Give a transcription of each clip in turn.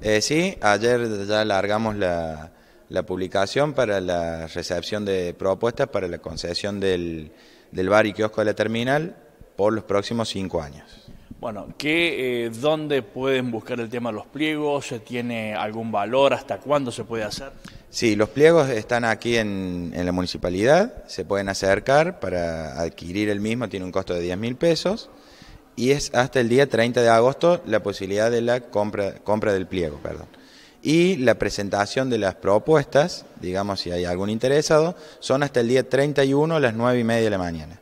Eh, sí, ayer ya largamos la, la, publicación para la recepción de propuestas para la concesión del, del bar y kiosco de la terminal por los próximos cinco años. Bueno, ¿qué, eh, ¿dónde pueden buscar el tema de los pliegos? ¿Se ¿Tiene algún valor? ¿Hasta cuándo se puede hacer? Sí, los pliegos están aquí en, en la municipalidad, se pueden acercar para adquirir el mismo, tiene un costo de 10 mil pesos y es hasta el día 30 de agosto la posibilidad de la compra, compra del pliego. Perdón. Y la presentación de las propuestas, digamos si hay algún interesado, son hasta el día 31 a las 9 y media de la mañana.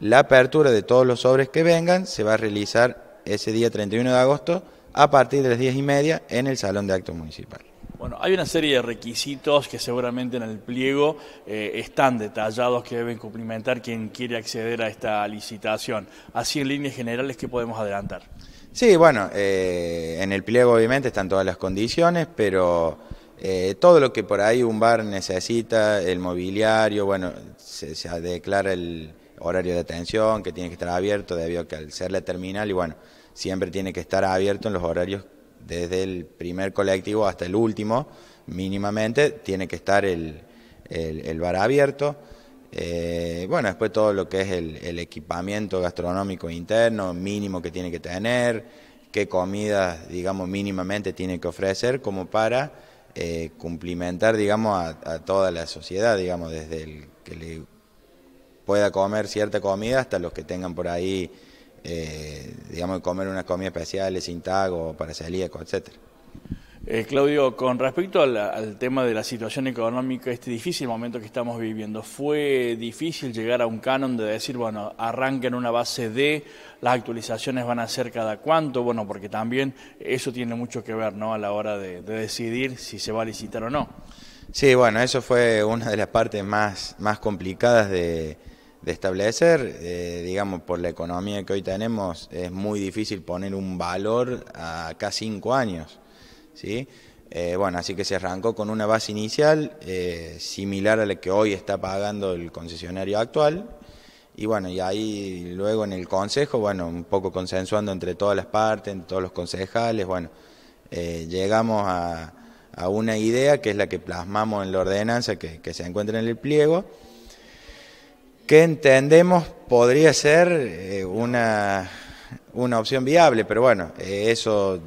La apertura de todos los sobres que vengan se va a realizar ese día 31 de agosto a partir de las 10 y media en el Salón de Actos Municipal. Bueno, hay una serie de requisitos que seguramente en el pliego eh, están detallados que deben cumplimentar quien quiere acceder a esta licitación. Así en líneas generales, ¿qué podemos adelantar? Sí, bueno, eh, en el pliego obviamente están todas las condiciones, pero eh, todo lo que por ahí un bar necesita, el mobiliario, bueno, se, declara el horario de atención que tiene que estar abierto debido a que al ser la terminal y bueno, siempre tiene que estar abierto en los horarios desde el primer colectivo hasta el último, mínimamente, tiene que estar el, el, bar abierto. Eh, bueno, después todo lo que es el, equipamiento gastronómico interno, mínimo que tiene que tener, qué comidas, digamos, mínimamente tiene que ofrecer, como para eh, cumplimentar, digamos, a, a, toda la sociedad, digamos, desde el que le pueda comer cierta comida hasta los que tengan por ahí eh, digamos, comer una comida especial, sin tago para celíaco, etcétera. Eh, Claudio, con respecto al, tema de la situación económica, este difícil momento que estamos viviendo, ¿fue difícil llegar a un canon de decir, bueno, arranquen una base D, las actualizaciones van a ser cada cuánto? Bueno, porque también eso tiene mucho que ver, ¿no? A la hora de, de decidir si se va a licitar o no. Sí, bueno, eso fue una de las partes más, más complicadas de, de establecer. Eh, digamos, por la economía que hoy tenemos, es muy difícil poner un valor a cada cinco años. ¿sí? Eh, bueno, así que se arrancó con una base inicial eh, similar a la que hoy está pagando el concesionario actual. Y bueno, y ahí luego en el consejo, bueno, un poco consensuando entre todas las partes, entre todos los concejales, bueno, llegamos a, una idea que es la que plasmamos en la ordenanza que se encuentra en el pliego que entendemos podría ser eh, una, una, opción viable, pero bueno, eh, eso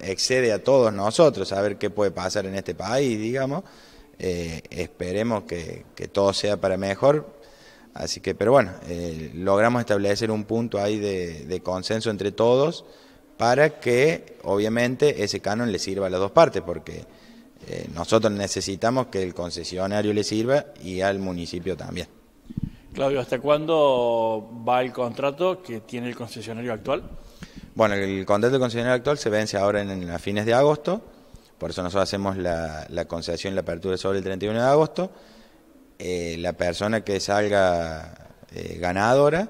excede a todos nosotros a ver qué puede pasar en este país, digamos. Eh, esperemos que, todo sea para mejor. Así que, pero bueno, logramos establecer un punto ahí de, consenso entre todos para que obviamente ese canon le sirva a las dos partes, porque nosotros necesitamos que el concesionario le sirva y al municipio también. Claudio, ¿hasta cuándo va el contrato que tiene el concesionario actual? Bueno, el contrato del concesionario actual se vence ahora en, a fines de agosto, por eso nosotros hacemos la, concesión y la apertura sobre el 31 de agosto. Eh, la persona que salga eh, ganadora,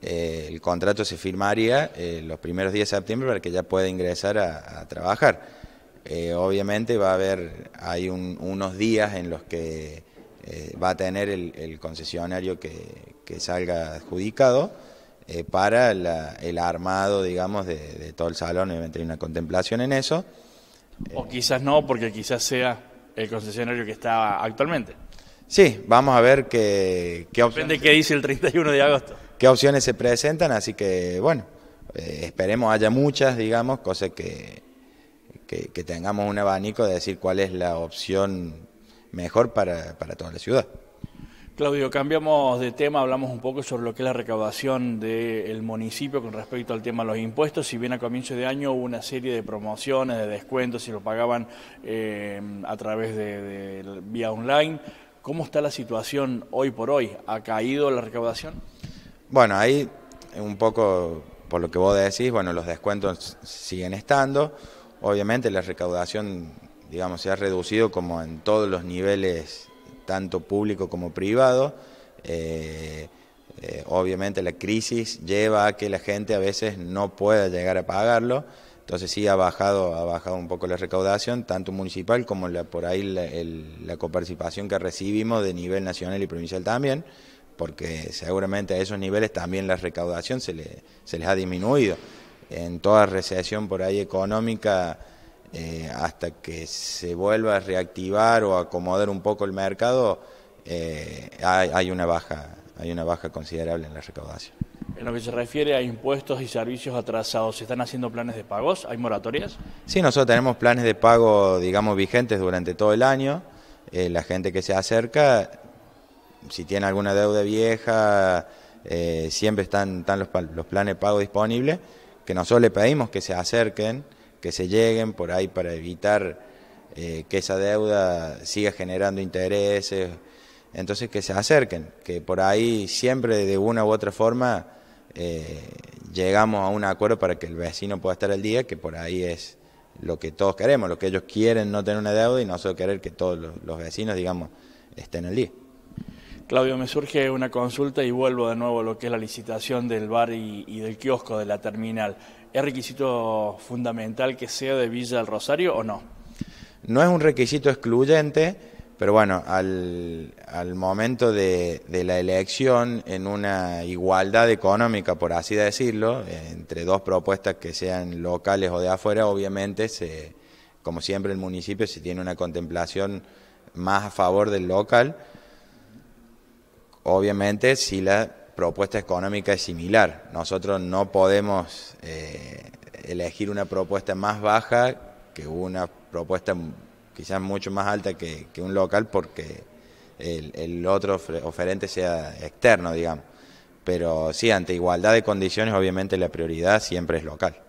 eh, el contrato se firmaría los primeros días de septiembre para que ya pueda ingresar a, trabajar. obviamente va a haber, hay unos días en los que eh, va a tener el, concesionario que, salga adjudicado eh, para el armado, digamos, de, todo el salón. Obviamente hay una contemplación en eso. Eh, o quizás no, porque quizás sea el concesionario que está actualmente. Sí, vamos a ver qué, opciones. Depende qué dice el 31 de agosto. Qué opciones se presentan, así que bueno, esperemos haya muchas, digamos, cosas que, que tengamos un abanico de decir cuál es la opción mejor para, toda la ciudad. Claudio, cambiamos de tema, hablamos un poco sobre lo que es la recaudación del municipio con respecto al tema de los impuestos. Si bien a comienzo de año hubo una serie de promociones, de descuentos, si lo pagaban eh, a través de, de, vía online, ¿cómo está la situación hoy por hoy? ¿Ha caído la recaudación? Bueno, ahí un poco por lo que vos decís, bueno, los descuentos siguen estando. Obviamente la recaudación digamos, se ha reducido como en todos los niveles, tanto público como privado. Eh, eh, obviamente la crisis lleva a que la gente a veces no pueda llegar a pagarlo, entonces sí ha bajado, ha bajado un poco la recaudación, tanto municipal como la, por ahí la, coparticipación que recibimos de nivel nacional y provincial también, porque seguramente a esos niveles también la recaudación se, le, se les ha disminuido. En toda recesión por ahí económica eh, hasta que se vuelva a reactivar o acomodar un poco el mercado, eh, hay, una baja, hay una baja considerable en la recaudación. En lo que se refiere a impuestos y servicios atrasados, ¿se están haciendo planes de pagos? ¿Hay moratorias? Sí, nosotros tenemos planes de pago, digamos, vigentes durante todo el año. Eh, la gente que se acerca, si tiene alguna deuda vieja, siempre están, los, los planes de pago disponibles, que nosotros le pedimos que se acerquen que se lleguen por ahí para evitar eh, que esa deuda siga generando intereses. Entonces que se acerquen, que por ahí siempre de una u otra forma eh, llegamos a un acuerdo para que el vecino pueda estar al día, que por ahí es lo que todos queremos, lo que ellos quieren no tener una deuda y nosotros querer que todos los, vecinos, digamos, estén al día. Claudio, me surge una consulta y vuelvo de nuevo a lo que es la licitación del bar y del kiosco de la terminal. ¿Es requisito fundamental que sea de Villa del Rosario o no? No es un requisito excluyente, pero bueno, al, momento de, de, la elección, en una igualdad económica, por así decirlo, entre dos propuestas que sean locales o de afuera, obviamente, se, como siempre, el municipio se tiene una contemplación más a favor del local. Obviamente, si la propuesta económica es similar. Nosotros no podemos eh, elegir una propuesta más baja que una propuesta quizás mucho más alta que, un local porque el, el, otro oferente sea externo, digamos. Pero sí, ante igualdad de condiciones, obviamente la prioridad siempre es local.